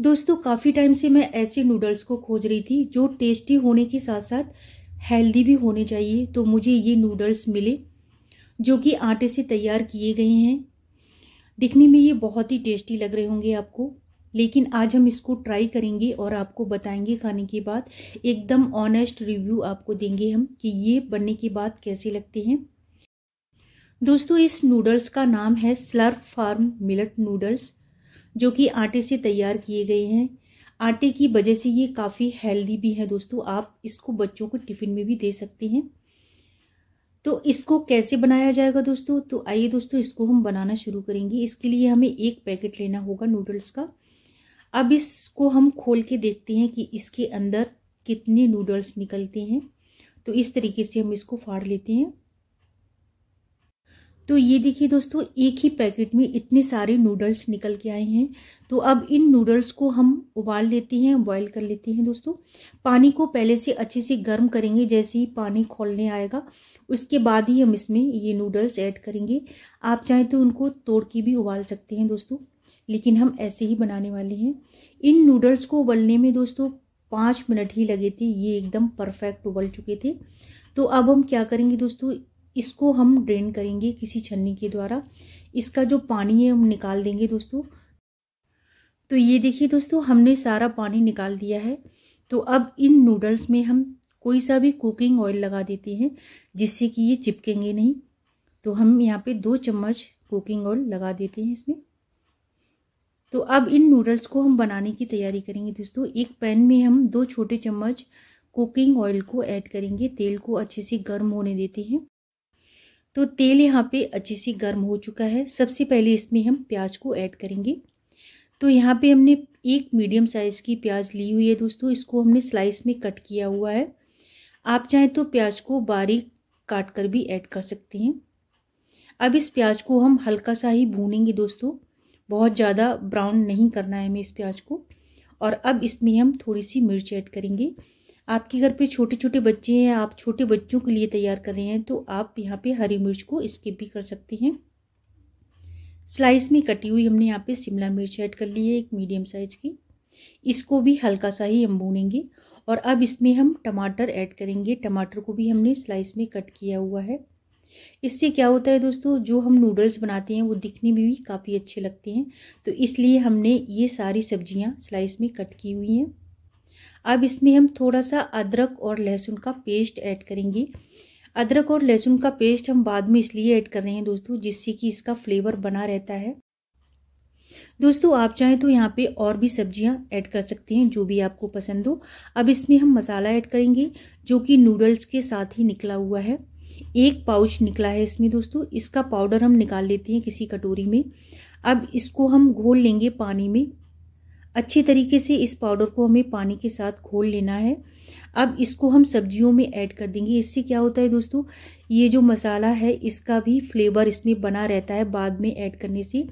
दोस्तों काफ़ी टाइम से मैं ऐसे नूडल्स को खोज रही थी जो टेस्टी होने के साथ साथ हेल्दी भी होने चाहिए तो मुझे ये नूडल्स मिले जो कि आटे से तैयार किए गए हैं दिखने में ये बहुत ही टेस्टी लग रहे होंगे आपको लेकिन आज हम इसको ट्राई करेंगे और आपको बताएंगे खाने के बाद एकदम ऑनेस्ट रिव्यू आपको देंगे हम कि ये बनने के बाद कैसे लगते हैं दोस्तों इस नूडल्स का नाम है स्लर्फ फार्म मिलट नूडल्स जो कि आटे से तैयार किए गए हैं आटे की वजह से ये काफ़ी हेल्दी भी है दोस्तों आप इसको बच्चों को टिफ़िन में भी दे सकते हैं तो इसको कैसे बनाया जाएगा दोस्तों तो आइए दोस्तों इसको हम बनाना शुरू करेंगे इसके लिए हमें एक पैकेट लेना होगा नूडल्स का अब इसको हम खोल के देखते हैं कि इसके अंदर कितने नूडल्स निकलते हैं तो इस तरीके से हम इसको फाड़ लेते हैं तो ये देखिए दोस्तों एक ही पैकेट में इतने सारे नूडल्स निकल के आए हैं तो अब इन नूडल्स को हम उबाल लेते हैं बॉईल कर लेते हैं दोस्तों पानी को पहले से अच्छे से गर्म करेंगे जैसे ही पानी खोलने आएगा उसके बाद ही हम इसमें ये नूडल्स ऐड करेंगे आप चाहें तो उनको तोड़ के भी उबाल सकते हैं दोस्तों लेकिन हम ऐसे ही बनाने वाले हैं इन नूडल्स को उबलने में दोस्तों पाँच मिनट ही लगे थे ये एकदम परफेक्ट उबल चुके थे तो अब हम क्या करेंगे दोस्तों इसको हम ड्रेन करेंगे किसी छन्नी के द्वारा इसका जो पानी है हम निकाल देंगे दोस्तों तो ये देखिए दोस्तों हमने सारा पानी निकाल दिया है तो अब इन नूडल्स में हम कोई सा भी कुकिंग ऑयल लगा देते हैं जिससे कि ये चिपकेंगे नहीं तो हम यहाँ पे दो चम्मच कुकिंग ऑयल लगा देते हैं इसमें तो अब इन नूडल्स को हम बनाने की तैयारी करेंगे दोस्तों एक पैन में हम दो छोटे चम्मच कुकिंग ऑयल को ऐड करेंगे तेल को अच्छे से गर्म होने देते हैं तो तेल यहाँ पे अच्छे से गर्म हो चुका है सबसे पहले इसमें हम प्याज को ऐड करेंगे तो यहाँ पे हमने एक मीडियम साइज़ की प्याज ली हुई है दोस्तों इसको हमने स्लाइस में कट किया हुआ है आप चाहें तो प्याज को बारीक काट कर भी ऐड कर सकते हैं अब इस प्याज को हम हल्का सा ही भूनेंगे दोस्तों बहुत ज़्यादा ब्राउन नहीं करना है हमें इस प्याज को और अब इसमें हम थोड़ी सी मिर्च ऐड करेंगे आपके घर पे छोटे छोटे बच्चे हैं आप छोटे बच्चों के लिए तैयार कर रहे हैं तो आप यहाँ पे हरी मिर्च को स्किप भी कर सकते हैं स्लाइस में कटी हुई हमने यहाँ पे शिमला मिर्च ऐड कर ली है एक मीडियम साइज की इसको भी हल्का सा ही हम भूनेंगे और अब इसमें हम टमाटर ऐड करेंगे टमाटर को भी हमने स्लाइस में कट किया हुआ है इससे क्या होता है दोस्तों जो हम नूडल्स बनाते हैं वो दिखने में भी काफ़ी अच्छे लगते हैं तो इसलिए हमने ये सारी सब्जियां स्लाइस में कट की हुई हैं अब इसमें हम थोड़ा सा अदरक और लहसुन का पेस्ट ऐड करेंगे अदरक और लहसुन का पेस्ट हम बाद में इसलिए ऐड कर रहे हैं दोस्तों जिससे कि इसका फ्लेवर बना रहता है दोस्तों आप चाहें तो यहाँ पे और भी सब्जियाँ ऐड कर सकते हैं जो भी आपको पसंद हो अब इसमें हम मसाला ऐड करेंगे जो कि नूडल्स के साथ ही निकला हुआ है एक पाउच निकला है इसमें दोस्तों इसका पाउडर हम निकाल लेते हैं किसी कटोरी में अब इसको हम घोल लेंगे पानी में अच्छी तरीके से इस पाउडर को हमें पानी के साथ घोल लेना है अब इसको हम सब्जियों में ऐड कर देंगे इससे क्या होता है दोस्तों ये जो मसाला है इसका भी फ्लेवर इसमें बना रहता है बाद में ऐड करने से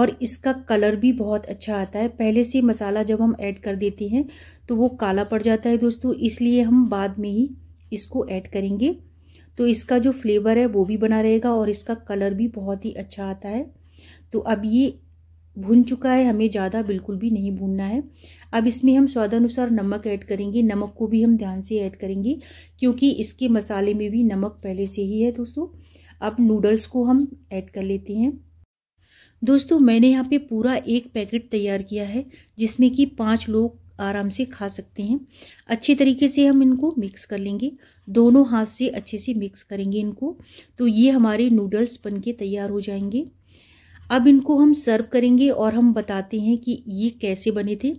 और इसका कलर भी बहुत अच्छा आता है पहले से मसाला जब हम ऐड कर देते हैं तो वो काला पड़ जाता है दोस्तों इसलिए हम बाद में ही इसको ऐड करेंगे तो इसका जो फ्लेवर है वो भी बना रहेगा और इसका कलर भी बहुत ही अच्छा आता है तो अब ये भून चुका है हमें ज़्यादा बिल्कुल भी नहीं भूनना है अब इसमें हम स्वादानुसार नमक ऐड करेंगे नमक को भी हम ध्यान से ऐड करेंगे क्योंकि इसके मसाले में भी नमक पहले से ही है दोस्तों अब नूडल्स को हम ऐड कर लेते हैं दोस्तों मैंने यहाँ पे पूरा एक पैकेट तैयार किया है जिसमें कि पाँच लोग आराम से खा सकते हैं अच्छे तरीके से हम इनको मिक्स कर लेंगे दोनों हाथ से अच्छे से मिक्स करेंगे इनको तो ये हमारे नूडल्स बन के तैयार हो जाएंगे अब इनको हम सर्व करेंगे और हम बताते हैं कि ये कैसे बने थे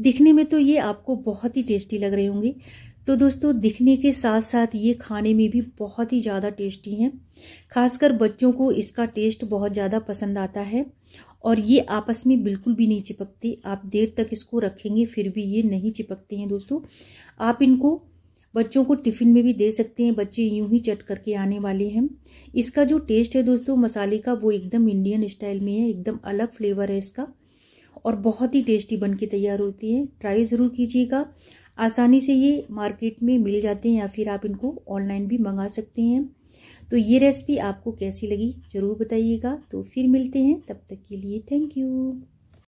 दिखने में तो ये आपको बहुत ही टेस्टी लग रहे होंगे तो दोस्तों दिखने के साथ साथ ये खाने में भी बहुत ही ज़्यादा टेस्टी हैं खासकर बच्चों को इसका टेस्ट बहुत ज़्यादा पसंद आता है और ये आपस में बिल्कुल भी नहीं चिपकते आप देर तक इसको रखेंगे फिर भी ये नहीं चिपकते हैं दोस्तों आप इनको बच्चों को टिफ़िन में भी दे सकते हैं बच्चे यूं ही चट करके आने वाले हैं इसका जो टेस्ट है दोस्तों मसाले का वो एकदम इंडियन स्टाइल में है एकदम अलग फ्लेवर है इसका और बहुत ही टेस्टी बन के तैयार होती है ट्राई ज़रूर कीजिएगा आसानी से ये मार्केट में मिल जाते हैं या फिर आप इनको ऑनलाइन भी मंगा सकते हैं तो ये रेसिपी आपको कैसी लगी ज़रूर बताइएगा तो फिर मिलते हैं तब तक के लिए थैंक यू